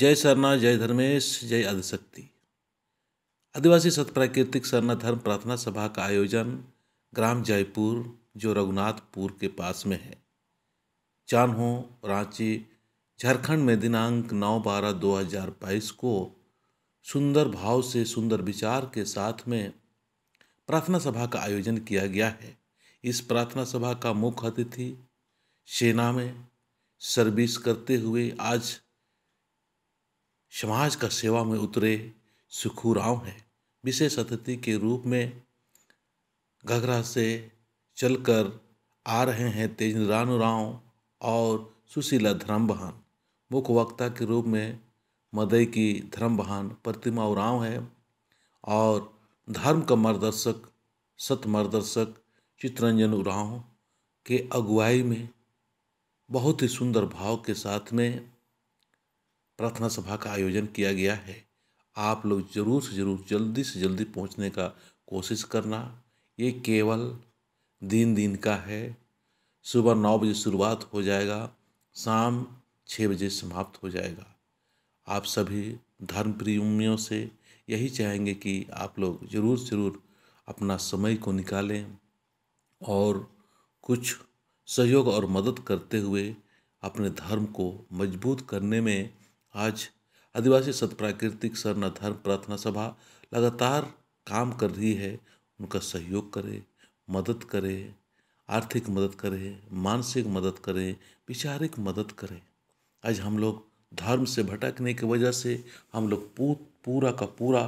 जय सरना जय धर्मेश जय आदिशक्ति आदिवासी सतप्राकृतिक सरना धर्म प्रार्थना सभा का आयोजन ग्राम जयपुर जो रघुनाथपुर के पास में है चानहो रांची झारखंड में दिनांक 9 बारह 2022 को सुंदर भाव से सुंदर विचार के साथ में प्रार्थना सभा का आयोजन किया गया है इस प्रार्थना सभा का मुख्य अतिथि सेना में सर्विस करते हुए आज समाज का सेवा में उतरे सुखूराव हैं विशेष अतिथि के रूप में घघरा से चलकर आ रहे हैं तेज राव और सुशीला धर्म बहन मुख्य वक्ता के रूप में मदई की धर्म बहन प्रतिमा उराव है और धर्म का मार्गदर्शक सत मार्गदर्शक चित्रंजन उराव के अगुवाई में बहुत ही सुंदर भाव के साथ में प्रार्थना सभा का आयोजन किया गया है आप लोग ज़रूर से ज़रूर जल्दी से जल्दी पहुंचने का कोशिश करना ये केवल दिन दिन का है सुबह नौ बजे शुरुआत हो जाएगा शाम छः बजे समाप्त हो जाएगा आप सभी धर्म प्रेमियों से यही चाहेंगे कि आप लोग ज़रूर ज़रूर अपना समय को निकालें और कुछ सहयोग और मदद करते हुए अपने धर्म को मजबूत करने में आज आदिवासी सत प्राकृतिक सरना धर्म प्रार्थना सभा लगातार काम कर रही है उनका सहयोग करें मदद करें आर्थिक मदद करें मानसिक मदद करें वैचारिक मदद करें आज हम लोग धर्म से भटकने की वजह से हम लोग पू पूरा का पूरा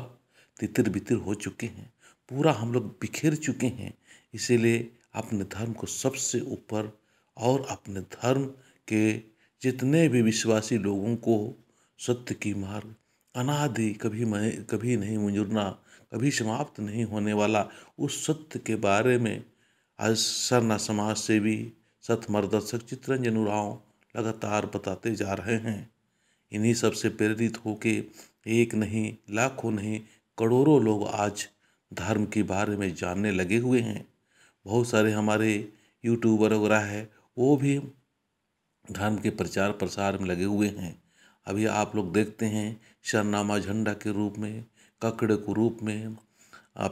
तितर बितिर हो चुके हैं पूरा हम लोग बिखेर चुके हैं इसीलिए अपने धर्म को सबसे ऊपर और अपने धर्म के जितने भी विश्वासी लोगों को सत्य की मार्ग अनादि कभी मैं कभी नहीं मुंजुरना कभी समाप्त नहीं होने वाला उस सत्य के बारे में आज सरना समाज सेवी सतमर्दर्शक चित्रंजन उराव लगातार बताते जा रहे हैं इन्हीं सब से प्रेरित होके एक नहीं लाखों नहीं करोड़ों लोग आज धर्म के बारे में जानने लगे हुए हैं बहुत सारे हमारे यूट्यूबर वगैरह है वो भी धर्म के प्रचार प्रसार में लगे हुए हैं अभी आप लोग देखते हैं शरनामा झंडा के रूप में ककड़े के रूप में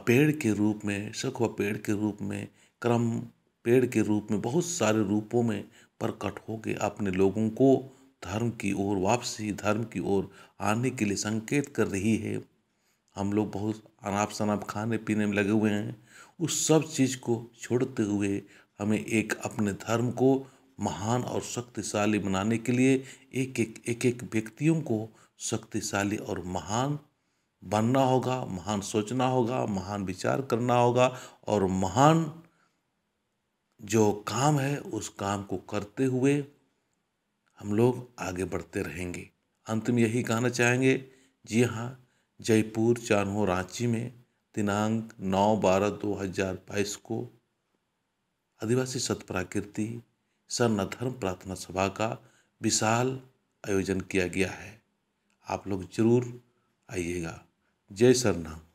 पेड़ के रूप में सखुआ पेड़ के रूप में क्रम पेड़ के रूप में बहुत सारे रूपों में प्रकट हो के अपने लोगों को धर्म की ओर वापसी धर्म की ओर आने के लिए संकेत कर रही है हम लोग बहुत अनाप शनाप खाने पीने में लगे हुए हैं उस सब चीज़ को छोड़ते हुए हमें एक अपने धर्म को महान और शक्तिशाली बनाने के लिए एक एक एक एक व्यक्तियों को शक्तिशाली और महान बनना होगा महान सोचना होगा महान विचार करना होगा और महान जो काम है उस काम को करते हुए हम लोग आगे बढ़ते रहेंगे अंत में यही कहना चाहेंगे जी हाँ जयपुर चान्हो रांची में दिनांक नौ बारह दो हजार बाईस को आदिवासी सत प्राकृति सरना धर्म प्रार्थना सभा का विशाल आयोजन किया गया है आप लोग जरूर आइएगा जय सरना